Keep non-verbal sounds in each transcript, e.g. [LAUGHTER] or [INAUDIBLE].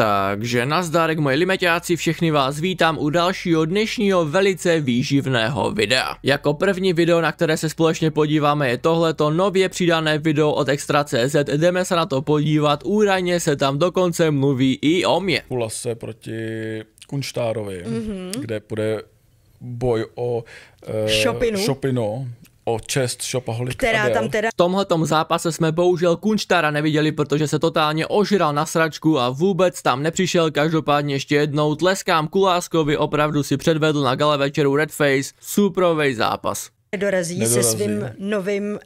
Takže nazdárek moje limeťáci, všechny vás vítám u dalšího dnešního velice výživného videa. Jako první video, na které se společně podíváme je tohleto nově přidané video od Extra.cz, jdeme se na to podívat, údajně se tam dokonce mluví i o mě. se proti Kunštárovi, mm-hmm. kde bude boj o... E, Šopinu. Šopino o čest Shopaholic která tam teda... V tomhle zápase jsme bohužel Kunštara neviděli, protože se totálně ožral na sračku a vůbec tam nepřišel. Každopádně ještě jednou tleskám Kuláskovi, opravdu si předvedl na gala večeru Redface superový zápas. Dorazí, Nedorazí se svým novým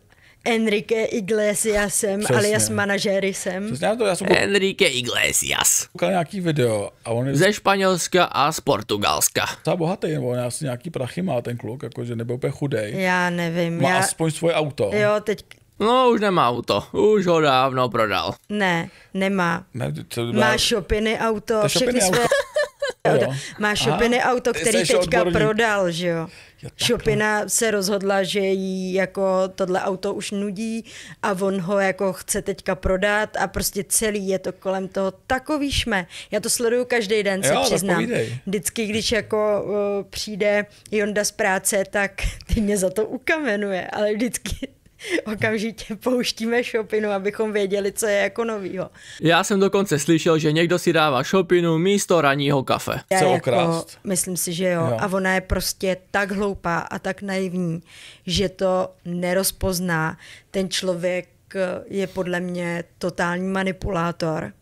Enrique Iglesiasem, Přesně. alias manažérisem. Přesně, já to, já jsem... Po... Enrique Iglesias. Koukal nějaký video a on je... Ze Španělska a z Portugalska. Ta bohatý, nebo on asi nějaký prachy má ten kluk, jakože nebyl úplně chudej. Já nevím. Má já... aspoň svoje auto. Jo, teď... No, už nemá auto. Už ho dávno prodal. Ne, nemá. Ne, co, má šopiny auto, všechny auto. Má šopiny auto, který teďka odborník. prodal, že jo. No. Šopina Chopina se rozhodla, že jí jako tohle auto už nudí a on ho jako chce teďka prodat a prostě celý je to kolem toho takový šme. Já to sleduju každý den, se jo, přiznám. Vždycky, když jako uh, přijde Jonda z práce, tak ty mě za to ukamenuje, ale vždycky [LAUGHS] okamžitě pouštíme šopinu, abychom věděli, co je jako novýho. Já jsem dokonce slyšel, že někdo si dává šopinu místo raního kafe. Já co jako, Myslím si, že jo. jo. A ona je prostě tak hloupá a tak naivní, že to nerozpozná. Ten člověk eh, je podle mě totální manipulátor.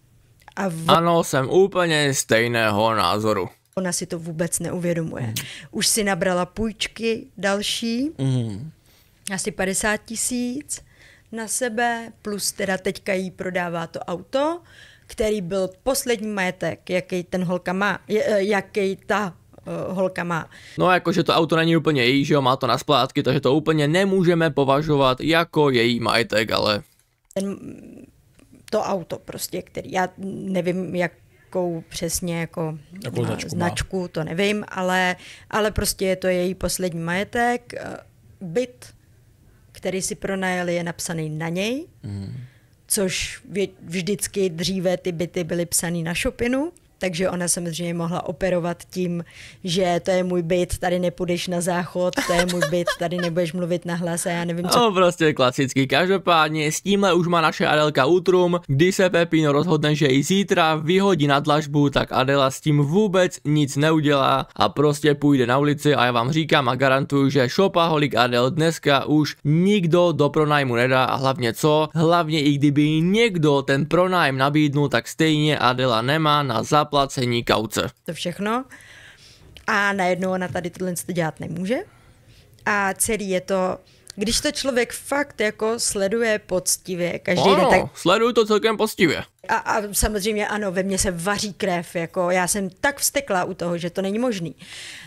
A v... Ano, jsem úplně stejného názoru. Ona si to vůbec neuvědomuje. Mhm. Už si nabrala půjčky další. Mm asi 50 tisíc na sebe, plus teda teďka jí prodává to auto, který byl poslední majetek, jaký ten holka má, eh, jaký ta eh, holka má. No a jakože to auto není úplně její, že jo, má to na splátky, takže to úplně nemůžeme považovat jako její majetek, ale... Ten, to auto prostě, který já nevím, jak jakou přesně jako Jakou značku, značku to nevím, ale, ale prostě je to její poslední majetek, eh, byt který si pronajel, je napsaný na něj, mm. což vždycky dříve ty byty byly psané na šopinu takže ona samozřejmě mohla operovat tím, že to je můj byt, tady nepůjdeš na záchod, to je můj byt, tady nebudeš mluvit na hlas a já nevím co. No prostě klasicky, každopádně s tímhle už má naše Adelka útrum, když se Pepino rozhodne, že i zítra vyhodí na dlažbu, tak Adela s tím vůbec nic neudělá a prostě půjde na ulici a já vám říkám a garantuju, že šopaholik Adel dneska už nikdo do pronájmu nedá a hlavně co, hlavně i kdyby někdo ten pronájem nabídnul, tak stejně Adela nemá na zap zaplacení kauce. To všechno. A najednou ona tady tohle dělat nemůže. A celý je to když to člověk fakt jako sleduje poctivě, každý ano, den, tak... sleduju to celkem poctivě. A, a samozřejmě ano, ve mně se vaří krev, jako já jsem tak vstekla u toho, že to není možný.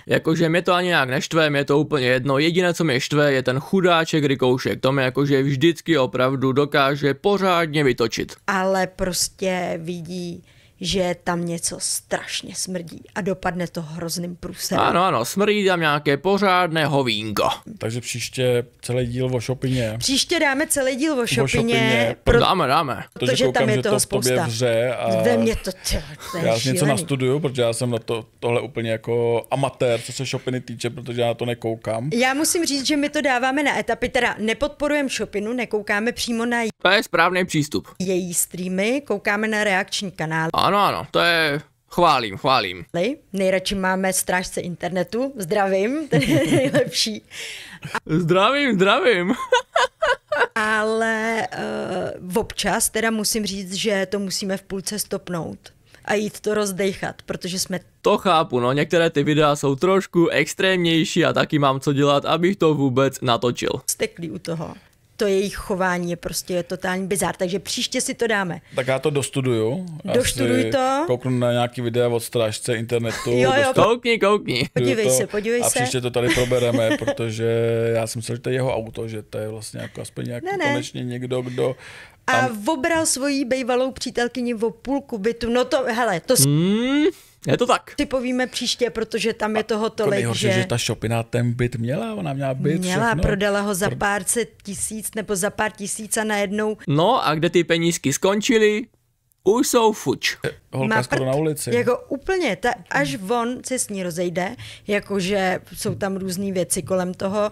Jakože mě to ani nějak neštve, mě to úplně jedno, jediné, co mě štve, je ten chudáček Rikoušek, to mě jakože vždycky opravdu dokáže pořádně vytočit. Ale prostě vidí že tam něco strašně smrdí a dopadne to hrozným průsem. Ano, ano, smrdí tam nějaké pořádné hovínko. Takže příště celý díl o šopině. Příště dáme celý díl o šopině. pro... Dáme, dáme. Protože, protože koukám, tam je že toho to spousta. vře a... Ve mě to, tě, to Já šílený. něco nastuduju, protože já jsem na to, tohle úplně jako amatér, co se šopiny týče, protože já to nekoukám. Já musím říct, že my to dáváme na etapy, teda nepodporujeme šopinu, nekoukáme přímo na... To je správný přístup. Její streamy, koukáme na reakční kanál. A ano, ano, to je Chválím, chválím. Nejradši máme strážce internetu. Zdravím, [LAUGHS] ten je nejlepší. A... Zdravím, zdravím. [LAUGHS] Ale uh, občas teda musím říct, že to musíme v půlce stopnout a jít to rozdejchat, protože jsme... To chápu, no některé ty videa jsou trošku extrémnější a taky mám co dělat, abych to vůbec natočil. Steklí u toho to jejich chování je prostě totální bizár, takže příště si to dáme. Tak já to dostuduju. Dostuduj to. Kouknu na nějaký videa od strážce internetu. jo, jo, dostu... koukni, koukni. Podívej to, se, podívej se. A příště to tady probereme, [LAUGHS] protože já jsem myslel, že to je jeho auto, že to je vlastně jako aspoň nějaký ne, ne. konečně někdo, kdo a obral svoji bejvalou přítelkyni o půlku bytu. No to, hele, to... Hmm. Je to tak. Ty povíme příště, protože tam je toho tolik, to nejhorší, že... že ta Šopina ten byt měla, ona měla byt, Měla, všechno. prodala ho za pár set tisíc nebo za pár tisíc a najednou... No a kde ty penízky skončily? Už jsou fuč. Holka Má skoro na ulici. Jako úplně, ta, až on se s ní rozejde, jakože jsou tam různé věci kolem toho,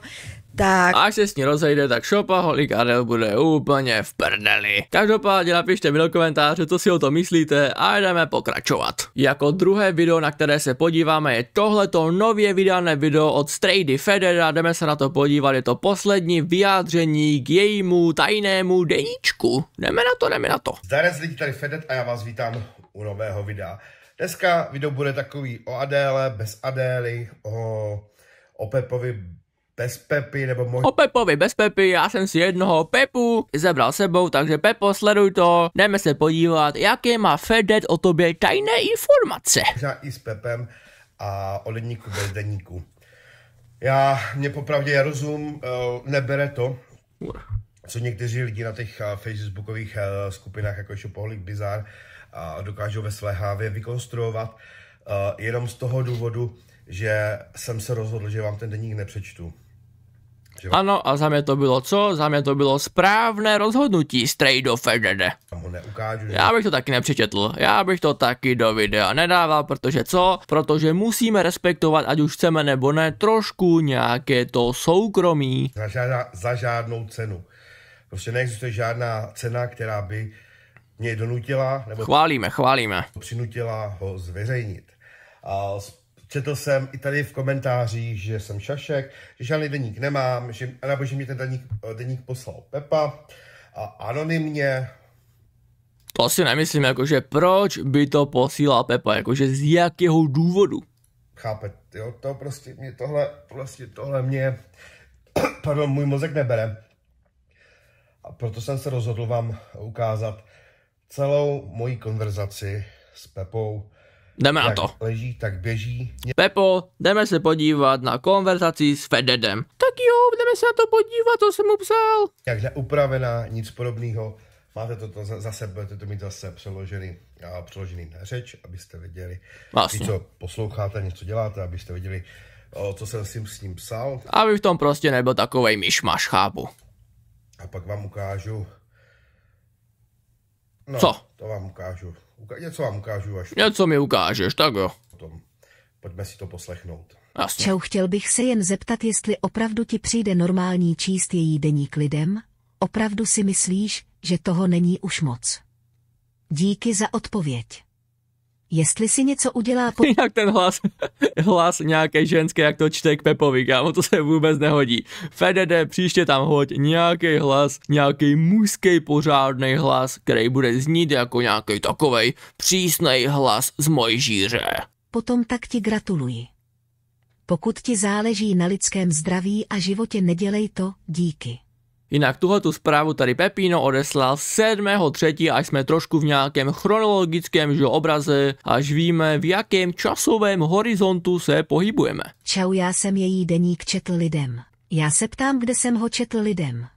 tak. A až se s ní rozejde, tak šopaholik Adel bude úplně v prdeli. Každopádně napište mi do komentáře, co si o to myslíte a jdeme pokračovat. Jako druhé video, na které se podíváme, je tohleto nově vydané video od Strady Federa, jdeme se na to podívat, je to poslední vyjádření k jejímu tajnému deníčku. Jdeme na to, jdeme na to. Zdarec lidi tady Fedet a já vás vítám u nového videa. Dneska video bude takový o Adéle, bez Adély, o, o Pepovi bez Pepy, nebo možná... O Pepovi bez Pepy, já jsem si jednoho Pepu zebral sebou, takže Pepo, sleduj to, jdeme se podívat, jaké má Fedet o tobě tajné informace. Možná i s Pepem a o ledníku bez deníku. Já, mě popravdě rozum eh, nebere to, co někteří lidi na těch eh, facebookových eh, skupinách, jako Shopoholic Bizar, dokážou ve své hávě vykonstruovat, jenom z toho důvodu, že jsem se rozhodl, že vám ten deník nepřečtu že jo? Ano, a za mě to bylo co? Za mě to bylo správné rozhodnutí, do Fedede. neukážu, že... Já bych to taky nepřečetl, já bych to taky do videa nedával, protože co? Protože musíme respektovat, ať už chceme nebo ne, trošku nějaké to soukromí. Za, žádná, za žádnou cenu. Prostě neexistuje žádná cena, která by mě donutila, nebo... Chválíme, chválíme. Přinutila ho zveřejnit. A Četl jsem i tady v komentářích, že jsem šašek, že žádný deník nemám, že, nebo že mě ten deník, deník poslal Pepa a anonymně. To si nemyslím, jakože proč by to posílal Pepa, jakože z jakého důvodu? Chápete, jo, to prostě mě tohle, prostě tohle mě, [COUGHS] pardon, můj mozek nebere. A proto jsem se rozhodl vám ukázat celou moji konverzaci s Pepou Jdeme jak na to. Leží, tak běží. Pepo, jdeme se podívat na konverzaci s Fededem. Tak jo, jdeme se na to podívat, co jsem mu psal. Jak neupravená, nic podobného. Máte to, to zase, budete to mít zase přeložený, a přeložený na řeč, abyste věděli, Vlastně. co posloucháte, něco děláte, abyste věděli, o, co jsem s ním, s ním psal. Aby v tom prostě nebyl takovej myšmaš, chápu. A pak vám ukážu... No, co? To vám ukážu něco vám ukážu až. Něco mi ukážeš, tak jo. Potom. Pojďme si to poslechnout. Jasně. Čau, chtěl bych se jen zeptat, jestli opravdu ti přijde normální číst její deník lidem? Opravdu si myslíš, že toho není už moc? Díky za odpověď jestli si něco udělá po... [LAUGHS] Jak ten hlas, hlas nějaké ženské, jak to čte k Pepovi, kámo, to se vůbec nehodí. Fedede, příště tam hoď nějaký hlas, nějaký mužský pořádný hlas, který bude znít jako nějaký takovej přísnej hlas z žíře. Potom tak ti gratuluji. Pokud ti záleží na lidském zdraví a životě, nedělej to, díky. Jinak tuhle tu zprávu tady Pepino odeslal 7.3. až jsme trošku v nějakém chronologickém že, obraze, až víme v jakém časovém horizontu se pohybujeme. Čau, já jsem její deník četl lidem. Já se ptám, kde jsem ho četl lidem.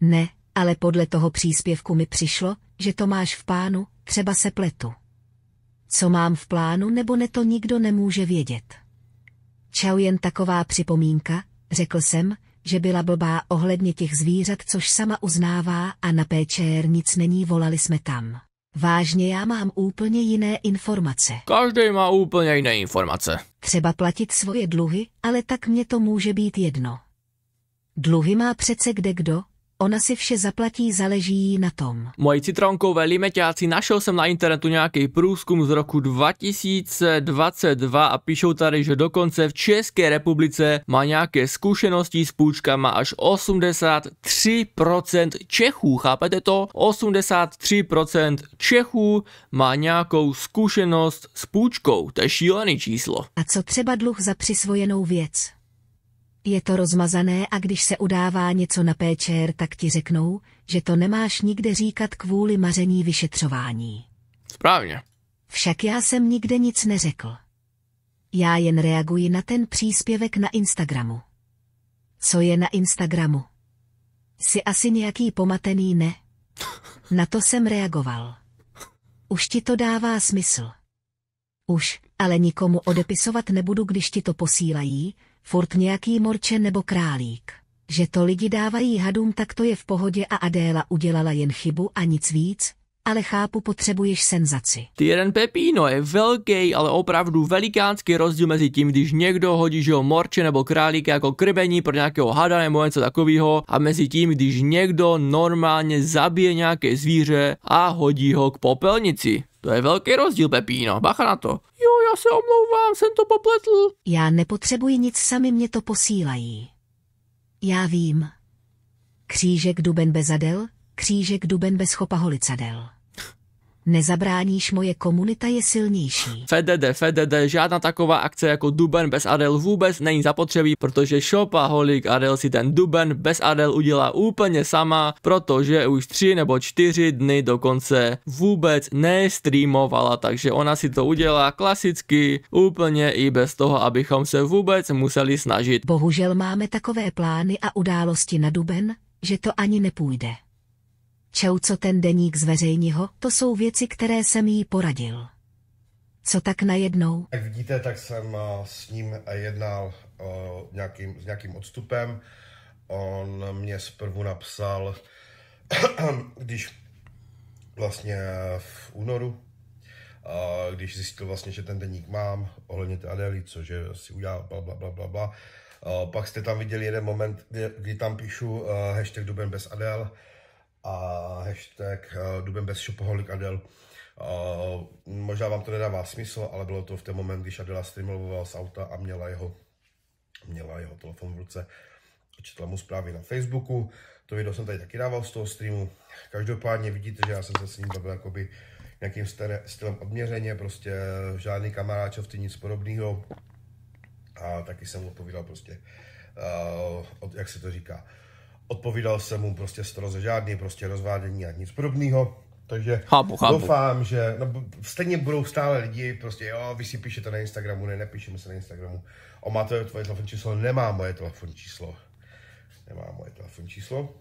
Ne, ale podle toho příspěvku mi přišlo, že to máš v pánu, třeba se pletu. Co mám v plánu nebo ne to nikdo nemůže vědět. Čau jen taková připomínka, řekl jsem, že byla blbá ohledně těch zvířat, což sama uznává a na PČR nic není, volali jsme tam. Vážně já mám úplně jiné informace. Každý má úplně jiné informace. Třeba platit svoje dluhy, ale tak mě to může být jedno. Dluhy má přece kde kdo, Ona si vše zaplatí, záleží jí na tom. Moji citronkové limeťáci, našel jsem na internetu nějaký průzkum z roku 2022 a píšou tady, že dokonce v České republice má nějaké zkušenosti s půjčkama až 83% Čechů, chápete to? 83% Čechů má nějakou zkušenost s půjčkou, to je šílený číslo. A co třeba dluh za přisvojenou věc? Je to rozmazané a když se udává něco na péčer, tak ti řeknou, že to nemáš nikde říkat kvůli maření vyšetřování. Správně. Však já jsem nikde nic neřekl. Já jen reaguji na ten příspěvek na Instagramu. Co je na Instagramu? Jsi asi nějaký pomatený, ne? Na to jsem reagoval. Už ti to dává smysl. Už, ale nikomu odepisovat nebudu, když ti to posílají, furt nějaký morče nebo králík. Že to lidi dávají hadům, tak to je v pohodě a Adéla udělala jen chybu a nic víc, ale chápu, potřebuješ senzaci. Ty jeden Pepíno je velký, ale opravdu velikánský rozdíl mezi tím, když někdo hodí že morče nebo králíka jako krbení pro nějakého hada nebo něco takového a mezi tím, když někdo normálně zabije nějaké zvíře a hodí ho k popelnici. To je velký rozdíl, Pepíno, bacha na to já se omlouvám, jsem to popletl. Já nepotřebuji nic, sami mě to posílají. Já vím. Křížek duben bezadel, křížek duben bez chopaholicadel nezabráníš, moje komunita je silnější. FDD, FDD, žádná taková akce jako Duben bez Adel vůbec není zapotřebí, protože Holik Adel si ten Duben bez Adel udělá úplně sama, protože už tři nebo čtyři dny dokonce vůbec nestreamovala, takže ona si to udělá klasicky, úplně i bez toho, abychom se vůbec museli snažit. Bohužel máme takové plány a události na Duben, že to ani nepůjde. Čau, co ten deník zveřejního, to jsou věci, které jsem jí poradil. Co tak najednou? Jak vidíte, tak jsem eh, s ním jednal uh, nějakým, s nějakým odstupem. On mě zprvu napsal, [CLEARS THROAT] když vlastně v únoru, a když zjistil vlastně, že ten deník mám, ohledně té Adély, co, že si udělal bla, bla, bla, bla, bla. pak jste tam viděli jeden moment, kdy, kdy tam píšu eh, hashtag Duben bez Adel, a hashtag eh, Duben bez šopoholik Adel. Eh, možná vám to nedává smysl, ale bylo to v ten moment, když Adela streamovala z auta a měla jeho, měla jeho telefon v ruce. Četla mu zprávy na Facebooku, to video jsem tady taky dával z toho streamu. Každopádně vidíte, že já jsem se s ním bavil jakoby nějakým stylem odměřeně, prostě eh, žádný kamaráčovci, nic podobného. A taky jsem mu prostě, uh, od, jak se to říká, Odpovídal jsem mu prostě stroze, žádný prostě rozvádění a nic podobného. Takže chápu, chápu. doufám, že no, stejně budou stále lidi, prostě jo, vy si píšete na Instagramu, ne, nepíšeme se na Instagramu. O má to tvoje telefonní číslo? Nemá moje telefonní číslo. Nemá moje telefonní číslo.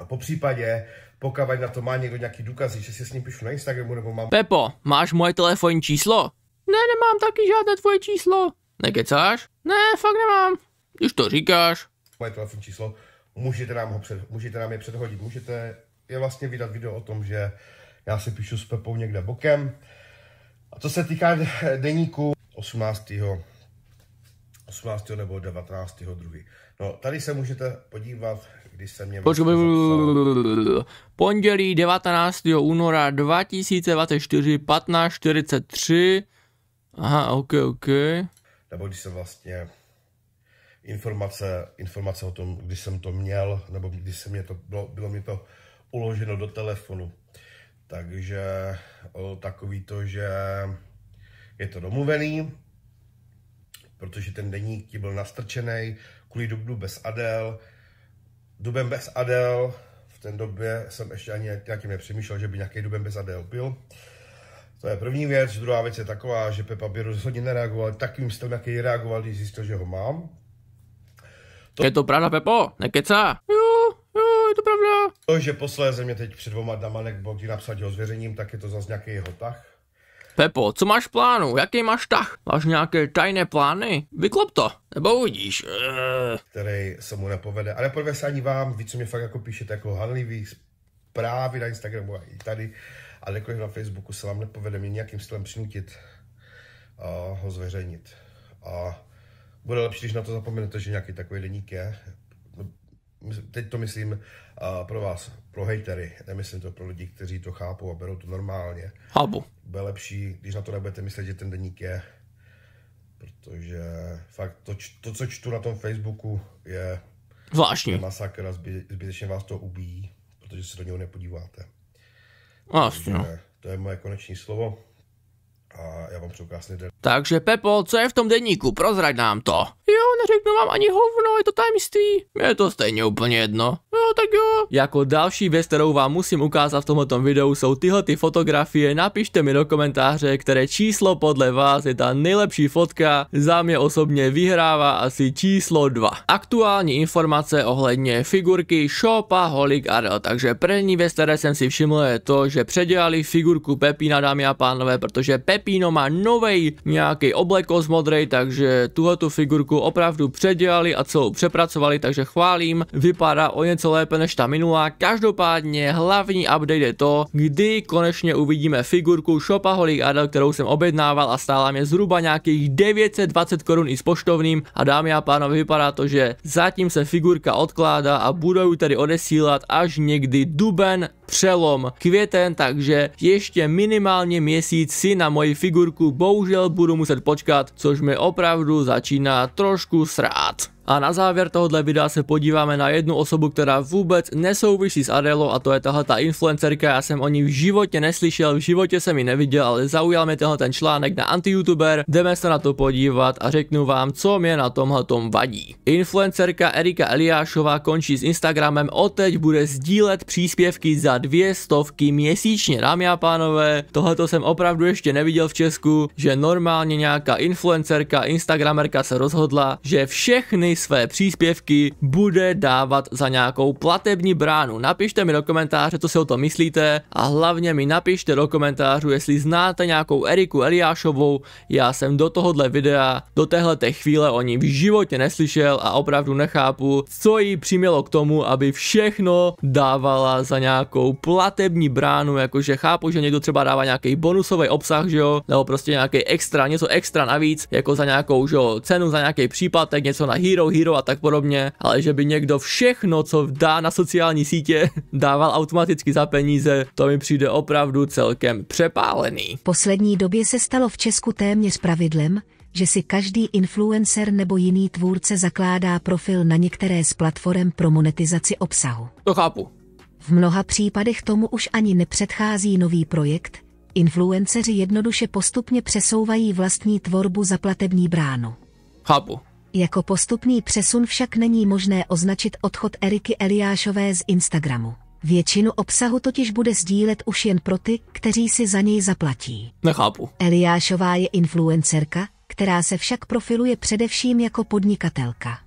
A po případě, pokud na to má někdo nějaký důkazy, že si s ním píšu na Instagramu nebo mám... Pepo, máš moje telefonní číslo? Ne, nemám taky žádné tvoje číslo. Nekecáš? Ne, fakt nemám. Když to říkáš. Moje telefonní číslo, můžete nám, ho před, můžete nám je předhodit, můžete je vlastně vydat video o tom, že já si píšu s Pepou někde bokem. A co se týká deníku 18. 18. nebo 19. 2. No, tady se můžete podívat, když se mě... Počkej, pondělí 19. února 2024, 15.43. Aha, ok, ok. Nebo když se vlastně informace, informace o tom, když jsem to měl, nebo když se mě to, bylo, bylo mi to uloženo do telefonu. Takže o, takový to, že je to domluvený, protože ten deník ti byl nastrčený kvůli dubnu bez Adel. Dubem bez Adel, v té době jsem ještě ani nad tím nepřemýšlel, že by nějaký dubem bez Adel byl. To je první věc. Druhá věc je taková, že Pepa by rozhodně nereagoval takovým stylem, jaký reagoval, když zjistil, že ho mám. To... Je to pravda, Pepo? Nekecá? Jo, jo, je to pravda. To, že posléze mě teď před dvoma dama Bogdy napsat o zvěřením, tak je to zase nějaký jeho tah? Pepo, co máš v plánu? Jaký máš tah? Máš nějaké tajné plány? Vyklop to, nebo uvidíš. Eh. Který se mu nepovede. Ale nepovede se ani vám, víc co mě fakt jako píšete jako hanlivý zprávy na Instagramu a i tady. Ale jakož na Facebooku se vám nepovede mě nějakým stylem přinutit a eh, ho zveřejnit. A bude lepší, když na to zapomenete, že nějaký takový deník je. No, teď to myslím pro vás, pro hejtery, nemyslím to pro lidi, kteří to chápou a berou to normálně. Chápu. Bude lepší, když na to nebudete myslet, že ten deník je, protože fakt to, to co čtu na tom Facebooku, je Zvláštní. masakr a zbytečně vás to ubíjí, protože se do něho nepodíváte. Vlastně. To je moje koneční slovo a já vám přeju krásný den. Takže Pepo, co je v tom denníku, prozrať nám to. Jo, neřeknu vám ani hovno, je to tajemství. Je to stejně úplně jedno. Jo, tak jo. Jako další věc, kterou vám musím ukázat v tomto videu, jsou tyhle ty fotografie. Napište mi do komentáře, které číslo podle vás je ta nejlepší fotka. Za mě osobně vyhrává asi číslo 2. Aktuální informace ohledně figurky Shopa Holik Adel. Takže první věc, které jsem si všiml, je to, že předělali figurku Pepína, dámy a pánové, protože Pepino má nový nějaký oblekos modrej, takže tuhle tu figurku opravdu předělali a celou přepracovali, takže chválím, vypadá o něco lépe než ta minulá. Každopádně hlavní update je to, kdy konečně uvidíme figurku Shopaholic Adel, kterou jsem objednával a stála mě zhruba nějakých 920 korun i s poštovným a dámy a pánové vypadá to, že zatím se figurka odkládá a budou ji tady odesílat až někdy duben, přelom, květen, takže ještě minimálně měsíc si na moji figurku bohužel budu muset počkat, což mi opravdu začíná trošku srát. A na závěr tohohle videa se podíváme na jednu osobu, která vůbec nesouvisí s Adelo a to je tahle ta influencerka, já jsem o ní v životě neslyšel, v životě jsem ji neviděl, ale zaujal mě tenhle ten článek na anti-youtuber, jdeme se na to podívat a řeknu vám, co mě na tomhle tom vadí. Influencerka Erika Eliášová končí s Instagramem, oteď bude sdílet příspěvky za dvě stovky měsíčně, dámy a pánové, tohleto jsem opravdu ještě neviděl v Česku, že normálně nějaká influencerka, instagramerka se rozhodla, že všechny své příspěvky bude dávat za nějakou platební bránu. Napište mi do komentáře, co si o tom myslíte a hlavně mi napište do komentářů, jestli znáte nějakou Eriku Eliášovou. Já jsem do tohohle videa, do téhle chvíle o ní v životě neslyšel a opravdu nechápu, co jí přimělo k tomu, aby všechno dávala za nějakou platební bránu, jakože chápu, že někdo třeba dává nějaký bonusový obsah, že jo, nebo prostě nějaký extra, něco extra navíc, jako za nějakou, že jo, cenu, za nějaký tak něco na Hero Hero Hero a tak podobně, ale že by někdo všechno, co dá na sociální sítě, [LAUGHS] dával automaticky za peníze, to mi přijde opravdu celkem přepálený. Poslední době se stalo v Česku téměř pravidlem, že si každý influencer nebo jiný tvůrce zakládá profil na některé z platform pro monetizaci obsahu. To chápu. V mnoha případech tomu už ani nepředchází nový projekt, influenceři jednoduše postupně přesouvají vlastní tvorbu za platební bránu. Chápu. Jako postupný přesun však není možné označit odchod Eriky Eliášové z Instagramu. Většinu obsahu totiž bude sdílet už jen pro ty, kteří si za něj zaplatí. Nechápu. Eliášová je influencerka, která se však profiluje především jako podnikatelka.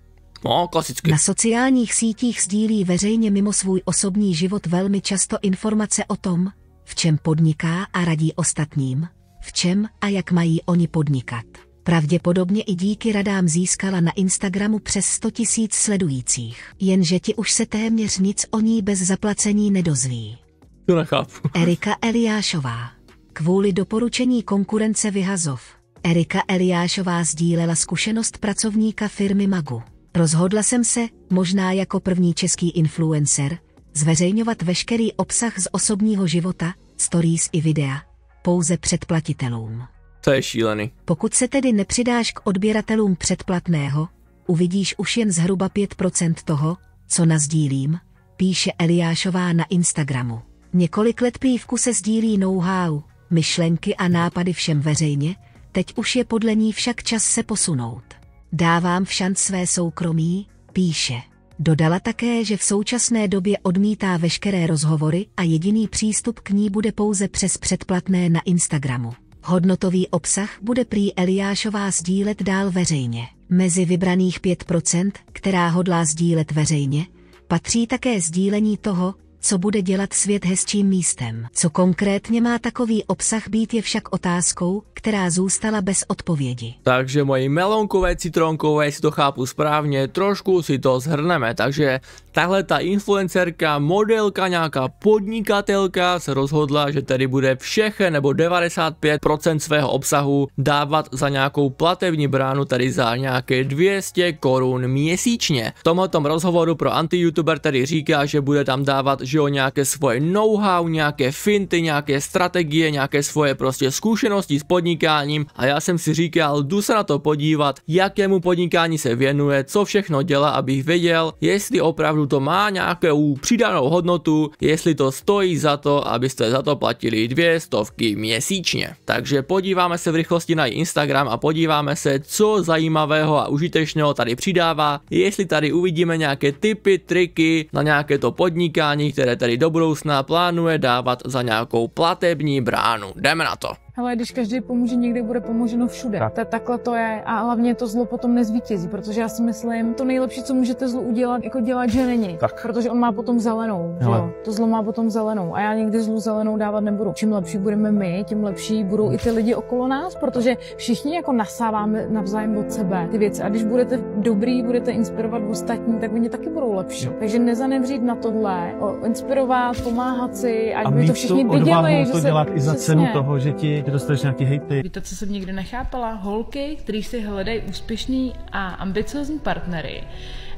No, klasicky. Na sociálních sítích sdílí veřejně mimo svůj osobní život velmi často informace o tom, v čem podniká a radí ostatním, v čem a jak mají oni podnikat pravděpodobně i díky radám získala na Instagramu přes 100 tisíc sledujících. Jenže ti už se téměř nic o ní bez zaplacení nedozví. To nechápu. [LAUGHS] Erika Eliášová. Kvůli doporučení konkurence Vyhazov. Erika Eliášová sdílela zkušenost pracovníka firmy Magu. Rozhodla jsem se, možná jako první český influencer, zveřejňovat veškerý obsah z osobního života, stories i videa, pouze předplatitelům. To je šílený. Pokud se tedy nepřidáš k odběratelům předplatného, uvidíš už jen zhruba 5% toho, co nazdílím, píše Eliášová na Instagramu. Několik let pívku se sdílí know-how, myšlenky a nápady všem veřejně, teď už je podle ní však čas se posunout. Dávám v šanc své soukromí, píše. Dodala také, že v současné době odmítá veškeré rozhovory a jediný přístup k ní bude pouze přes předplatné na Instagramu. Hodnotový obsah bude prý Eliášová sdílet dál veřejně. Mezi vybraných 5%, která hodlá sdílet veřejně, patří také sdílení toho, co bude dělat svět hezčím místem. Co konkrétně má takový obsah být je však otázkou, která zůstala bez odpovědi. Takže moji melonkové, citronkové, jestli to chápu správně, trošku si to zhrneme. Takže tahle ta influencerka, modelka, nějaká podnikatelka se rozhodla, že tedy bude všech nebo 95% svého obsahu dávat za nějakou platební bránu, tedy za nějaké 200 korun měsíčně. V tomhletom rozhovoru pro anti-youtuber tedy říká, že bude tam dávat, že jo, nějaké svoje know-how, nějaké finty, nějaké strategie, nějaké svoje prostě zkušenosti s podnikáním a já jsem si říkal, jdu se na to podívat, jakému podnikání se věnuje, co všechno dělá, abych věděl, jestli opravdu opravdu to má nějakou přidanou hodnotu, jestli to stojí za to, abyste za to platili dvě stovky měsíčně. Takže podíváme se v rychlosti na Instagram a podíváme se, co zajímavého a užitečného tady přidává, jestli tady uvidíme nějaké typy, triky na nějaké to podnikání, které tady do budoucna plánuje dávat za nějakou platební bránu. Jdeme na to. Ale když každý pomůže, někde bude pomoženo všude. Tak. Ta, takhle to je. A hlavně to zlo potom nezvítězí, protože já si myslím, to nejlepší, co můžete zlu udělat, jako dělat, že není. Tak. Protože on má potom zelenou. Jo? To zlo má potom zelenou. A já někdy zlu zelenou dávat nebudu. Čím lepší budeme my, tím lepší budou i ty lidi okolo nás, protože všichni jako nasáváme navzájem od sebe ty věci. A když budete dobrý, budete inspirovat ostatní, tak oni taky budou lepší. Jo. Takže nezanevřít na tohle, o, inspirovat, pomáhat si, ať by to všichni viděli. to že dělat se, i za přesně. cenu toho, že ti ty dostaneš nějaký hejty. Víte, co jsem nikdy nechápala? Holky, které si hledají úspěšný a ambiciozní partnery,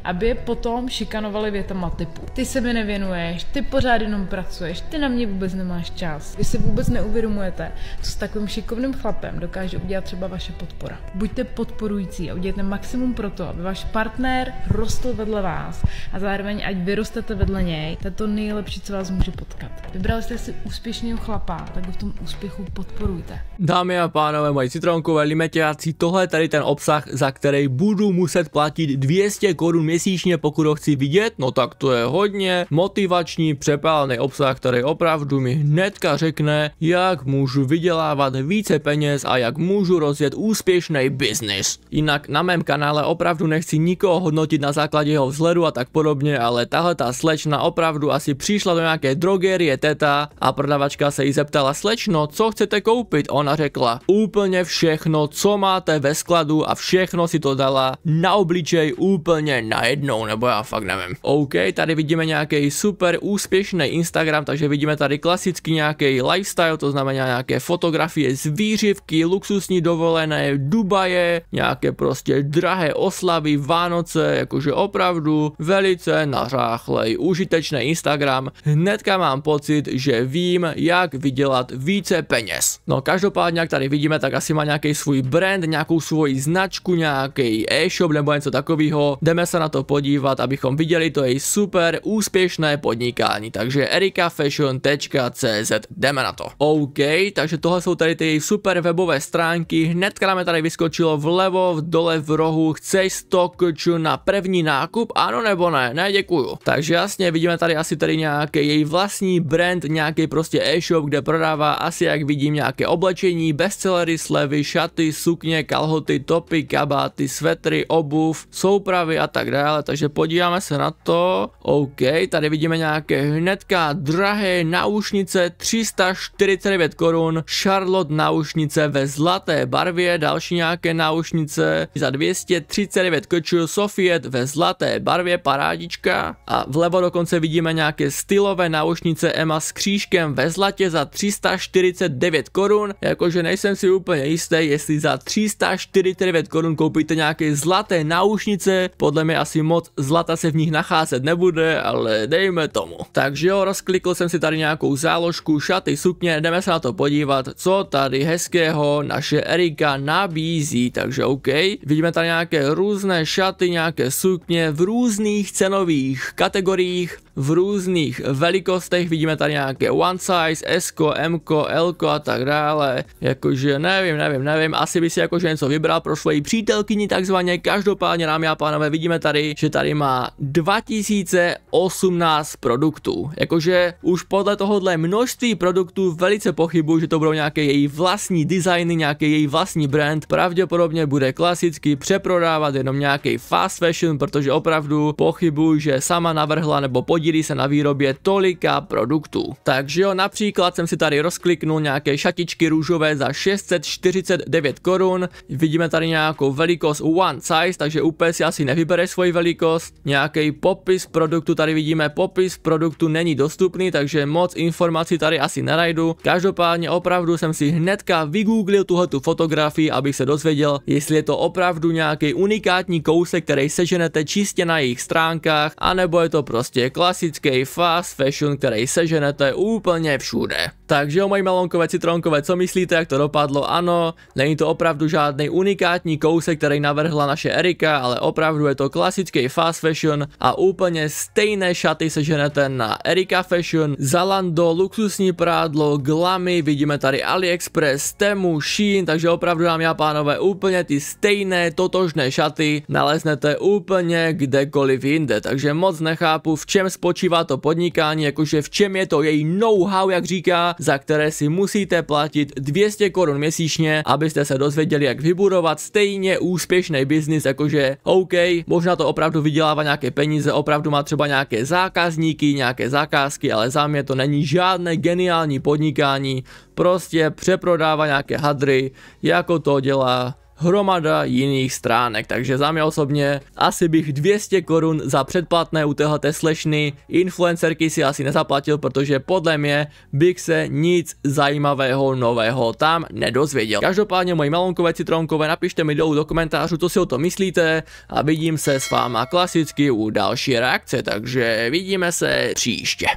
aby je potom šikanovali větama typu. Ty se mi nevěnuješ, ty pořád jenom pracuješ, ty na mě vůbec nemáš čas. Vy si vůbec neuvědomujete, co s takovým šikovným chlapem dokáže udělat třeba vaše podpora. Buďte podporující a udělejte maximum pro to, aby váš partner rostl vedle vás a zároveň, ať vyrostete vedle něj, to je to nejlepší, co vás může potkat. Vybrali jste si úspěšného chlapa, tak ho v tom úspěchu podporujte. Dámy a pánové, moji citronkové limetěvací, tohle je tady ten obsah, za který budu muset platit 200 korun měsíčně měsíčně, pokud ho chci vidět, no tak to je hodně motivační, přepálný obsah, který opravdu mi hnedka řekne, jak můžu vydělávat více peněz a jak můžu rozjet úspěšný biznis. Jinak na mém kanále opravdu nechci nikoho hodnotit na základě jeho vzhledu a tak podobně, ale tahle ta slečna opravdu asi přišla do nějaké drogerie teta a prodavačka se jí zeptala, slečno, co chcete koupit? Ona řekla, úplně všechno, co máte ve skladu a všechno si to dala na obličej úplně na najednou, nebo já fakt nevím. OK, tady vidíme nějaký super úspěšný Instagram, takže vidíme tady klasicky nějaký lifestyle, to znamená nějaké fotografie z výřivky, luxusní dovolené, Dubaje, nějaké prostě drahé oslavy, Vánoce, jakože opravdu velice nařáchlej, užitečný Instagram. Hnedka mám pocit, že vím, jak vydělat více peněz. No každopádně, jak tady vidíme, tak asi má nějaký svůj brand, nějakou svoji značku, nějaký e-shop nebo něco takového. Jdeme se na to to podívat, abychom viděli to její super úspěšné podnikání. Takže erikafashion.cz, jdeme na to. OK, takže tohle jsou tady ty její super webové stránky, hnedka nám tady vyskočilo vlevo, v dole v rohu, chceš 100 na první nákup, ano nebo ne, ne děkuju. Takže jasně, vidíme tady asi tady nějaký její vlastní brand, nějaký prostě e-shop, kde prodává asi jak vidím nějaké oblečení, bestsellery, slevy, šaty, sukně, kalhoty, topy, kabáty, svetry, obuv, soupravy a tak dále dále, takže podíváme se na to. OK, tady vidíme nějaké hnedka drahé náušnice, 349 korun, Charlotte náušnice ve zlaté barvě, další nějaké náušnice za 239 kčů, Sofiet ve zlaté barvě, parádička. A vlevo dokonce vidíme nějaké stylové náušnice Emma s křížkem ve zlatě za 349 korun, jakože nejsem si úplně jistý, jestli za 349 korun koupíte nějaké zlaté náušnice, podle mě asi asi moc zlata se v nich nacházet nebude, ale dejme tomu. Takže jo, rozklikl jsem si tady nějakou záložku, šaty, sukně, jdeme se na to podívat, co tady hezkého naše Erika nabízí, takže OK. Vidíme tady nějaké různé šaty, nějaké sukně v různých cenových kategoriích, v různých velikostech, vidíme tady nějaké one size, S, M, L a tak dále, jakože nevím, nevím, nevím, asi by si jakože něco vybral pro svoji přítelkyni takzvaně, každopádně nám a pánové, vidíme tady, že tady má 2018 produktů, jakože už podle tohohle množství produktů velice pochybuji, že to budou nějaké její vlastní designy, nějaký její vlastní brand, pravděpodobně bude klasicky přeprodávat jenom nějaký fast fashion, protože opravdu pochybuji, že sama navrhla nebo podívala podílí se na výrobě tolika produktů. Takže jo, například jsem si tady rozkliknul nějaké šatičky růžové za 649 korun, vidíme tady nějakou velikost one size, takže úplně si asi nevybere svoji velikost, nějaký popis produktu, tady vidíme popis produktu není dostupný, takže moc informací tady asi nenajdu, každopádně opravdu jsem si hnedka vygooglil tuhletu fotografii, abych se dozvěděl, jestli je to opravdu nějaký unikátní kousek, který seženete čistě na jejich stránkách, anebo je to prostě klasický klasický fast fashion, který seženete úplně všude. Takže o moji malonkové citronkové, co myslíte, jak to dopadlo? Ano, není to opravdu žádný unikátní kousek, který navrhla naše Erika, ale opravdu je to klasický fast fashion a úplně stejné šaty seženete na Erika Fashion, Zalando, luxusní prádlo, glamy, vidíme tady AliExpress, Temu, Shein, takže opravdu nám já pánové, úplně ty stejné totožné šaty naleznete úplně kdekoliv jinde, takže moc nechápu, v čem spočívá spočívá to podnikání, jakože v čem je to její know-how, jak říká, za které si musíte platit 200 korun měsíčně, abyste se dozvěděli, jak vybudovat stejně úspěšný biznis, jakože OK, možná to opravdu vydělává nějaké peníze, opravdu má třeba nějaké zákazníky, nějaké zakázky, ale za mě to není žádné geniální podnikání, prostě přeprodává nějaké hadry, jako to dělá hromada jiných stránek, takže za mě osobně asi bych 200 korun za předplatné u téhleté slešny influencerky si asi nezaplatil, protože podle mě bych se nic zajímavého nového tam nedozvěděl. Každopádně moji malonkové citronkové napište mi dolů do komentářů, co si o to myslíte a vidím se s váma klasicky u další reakce, takže vidíme se příště.